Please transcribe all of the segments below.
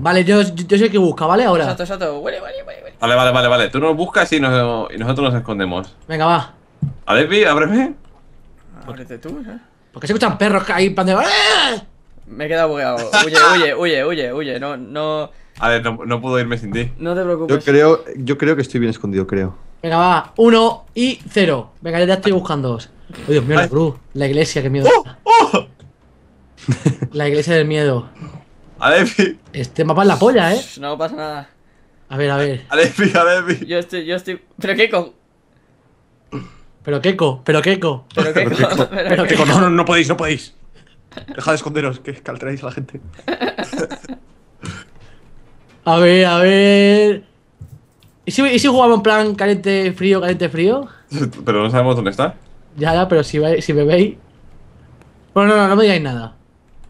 Vale, yo, yo sé que busca, ¿vale? Ahora. Exacto, exacto. Vale, vale, vale, vale. Tú nos buscas y, nosotros nos escondemos. Venga, va. A ver, ábreme. Ah, ábrete tú, ¿eh? Porque se escuchan perros ahí? hay Me he quedado bugueado. Huye, huye, huye, huye, huye. No, no. A ver, no, puedo irme sin ti. No te preocupes. Yo creo, yo creo que estoy bien escondido, creo. Venga, va. Uno y cero. Venga, ya estoy buscando. Oh, Dios mío, la La iglesia, qué miedo. ¡Oh! ¡Oh! la iglesia del miedo. ¡Alephi! Este mapa es la polla, ¿eh? No pasa nada. A ver, a ver. Alepi, Alepi. Yo estoy, yo estoy. Pero Keiko, Pero Keiko, pero Keiko. pero Keiko, pero Keiko. no, no, no podéis, no podéis. Dejad de esconderos, que caltráis a la gente. A ver, a ver. ¿Y si, y si jugamos en plan caliente frío, caliente frío? Pero no sabemos dónde está. Ya, ya, pero si, si me veis. Bueno, no, no, no me digáis nada.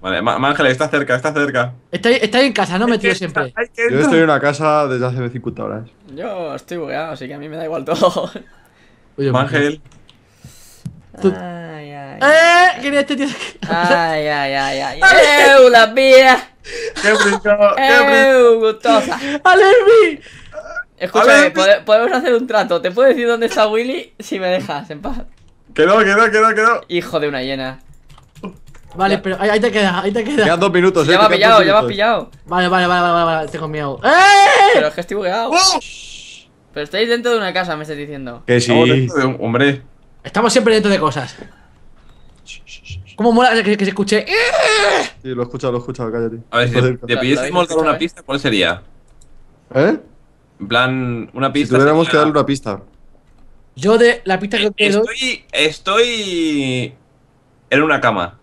Vale, Ángel, está cerca, está cerca. Estoy, estoy en casa, no me metido siempre. Yo estoy en una casa desde hace 50 horas. Yo estoy bugueado, así que a mí me da igual todo. Oye, Ay, ay. ¡Eh! ¿Quién es este tío? Ay, ay, ay, ay. ¡Eh, la mía! ¡Qué brinco! ¡Qué brinco! gustosa! ¡Alermi! Escúchame, este- podemos hacer un trato. Te puedo decir dónde está Willy si me dejas en paz. Quedó, quedó, quedó, quedó. Hijo de una hiena. Vale, pero ahí, te queda, ahí te queda. Quedan dos minutos, eh. Ya me ha pillado, ya me ha pillado. Vale, vale, vale, vale, vale, tengo miedo. ¡Eh! Pero es que estoy bugueado. ¡Oh! Pero estáis dentro de una casa, me estás diciendo. Que sí, un, hombre. Estamos siempre dentro de cosas. ¿Cómo mola que, se escuche? ¡Eh! Sí, lo he escuchado, lo he escuchado, cállate. A ver, si te pidiésemos una pista, ¿cuál sería? ¿Eh? En plan, una pista. Si tuviéramos que darle una pista. Yo de la pista que eh, estoy, Estoy en una cama.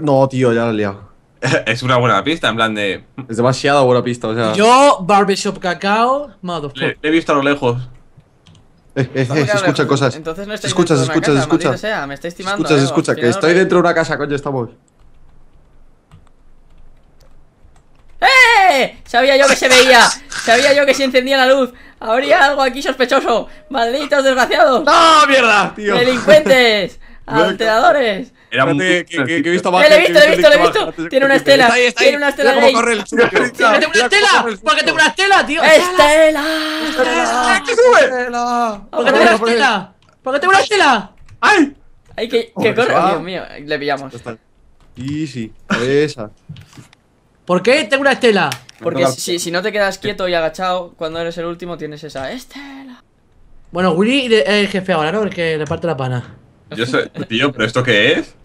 No, tío, ya lo he liado. es una buena pista, en plan de. Es demasiado buena pista, o sea. Yo, Barbershop Cacao, motherfucker. Le, he visto a lo lejos. Eh, eh, eh se escuchan cosas. Entonces no estoy escuchas, escuchas, escuchas, casa, me está estimando, escuchas, escucha, que estoy dentro de una casa, coño, estamos. ¡Eh! Sabía yo que se veía. Sabía yo que se encendía la luz. Habría algo aquí sospechoso. Malditos desgraciados. ¡No, ¡Ah, mierda, tío! ¡Delincuentes! ¡Alteradores! Era he visto más. Eh, ¡Le he visto, le he visto, le he visto! Tiene una estela. Está ahí, Tiene una estela. corre el ¡Tengo una estela! Oh, ¿Por qué tengo una estela, tío? ¡Estela! ¡Estela! ¡Que sube! ¿Por qué tengo una estela? ¿Por tengo una estela? ¡Ay! ¡Ay, que, corre! Dios mío, le pillamos. Easy, ¡Esa! ¿Por qué tengo una estela? Porque si, si no te quedas quieto y agachado, cuando eres el último tienes esa estela. Bueno, Willy es eh, el jefe ahora, ¿no? El que reparte la pana. Yo sé. tío, ¿pero esto qué es?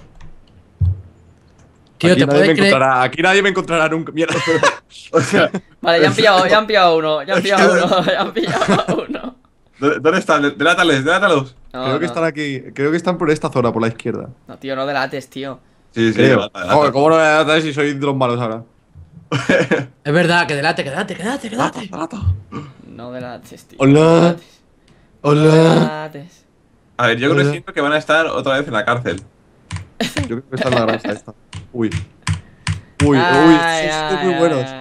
Tío, ¿te nadie me aquí nadie me encontrará nunca. Mierda. o sea, vale, ya han pillado, ya han pillado uno, ya han pillado uno, ya han pillado uno. ¿Dónde están? Delátales, delátalos. creo que están aquí, creo que están por esta zona, por la izquierda. No, tío, no delates, tío. Sí, sí, tío. Joder, ¿cómo no delates si soy dron los malos ahora? es verdad, que delate, que delate, que delate, que delate. No delates, tío. Hola. No Hola. delates. A ver, yo creo que siento que van a estar otra vez en la cárcel. Yo creo que está en la grasa esta. Uy. Uy, uy, son muy buenos.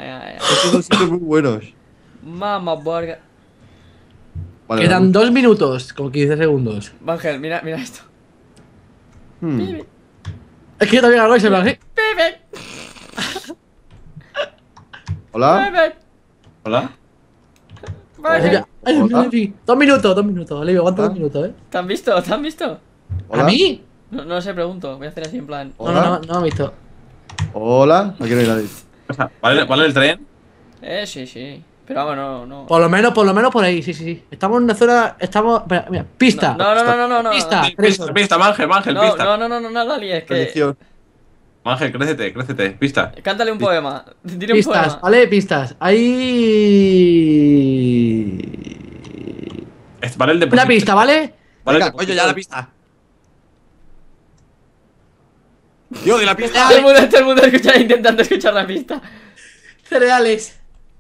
Estos son muy buenos. Mamá, borga. Quedan dos minutos como 15 segundos. Ángel, mira, mira esto. Hmm. Es que yo también hago ese plan, ¿eh? Hola. Hola. Hola. Dos minutos, dos minutos. Olivia, aguanta dos ah. minutos, eh. ¿Te han visto? ¿Te han visto? ¿A mí? No, no sé, pregunto. Voy a hacer así en plan. No, no, no, me han visto. Hola, no quiero ir a ¿Vale, ¿Vale el tren? Eh, sí, sí. Pero vamos, no, no. Por lo menos, por lo menos por ahí, sí, sí, sí. Estamos en una zona. Estamos. Mira, pista. No, no, no, no, no, no. Pista, pista, pista, Mangel, Mangel, pista. No, no, no, no, no, Dali, es que. Mangel, crécete, crécete, pista. Cántale un poema. Dile un pistas, poema. Vale, pistas. Ahí. ¿vale? El depósito. Una pista, ¿vale? Vale, coño, ya la pista. Tío, de la pista. Todo el mundo, todo el mundo intentando escuchar la pista. Cereales.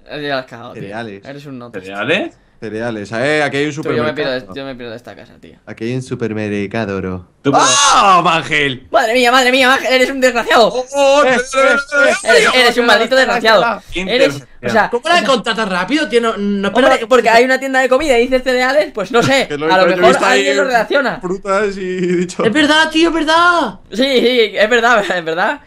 Cereales. Eres un nota. ¿Cereales? Cereales. Eh, aquí hay un supermercado. Yo me, pierdo, de esta casa, tío. Aquí hay un supermercado, bro. ¡Ah, Ángel! ¡Madre mía, madre mía, Ángel! ¡Eres un desgraciado! eres, un maldito desgraciado. Eres, o sea, ¿Cómo la contratas rápido, tío? No, no que... porque hay una tienda de comida y dices cereales, pues no sé. a lo mejor alguien lo relaciona. Frutas y dicho. Es verdad, tío, es verdad. Sí, sí, es verdad, es verdad.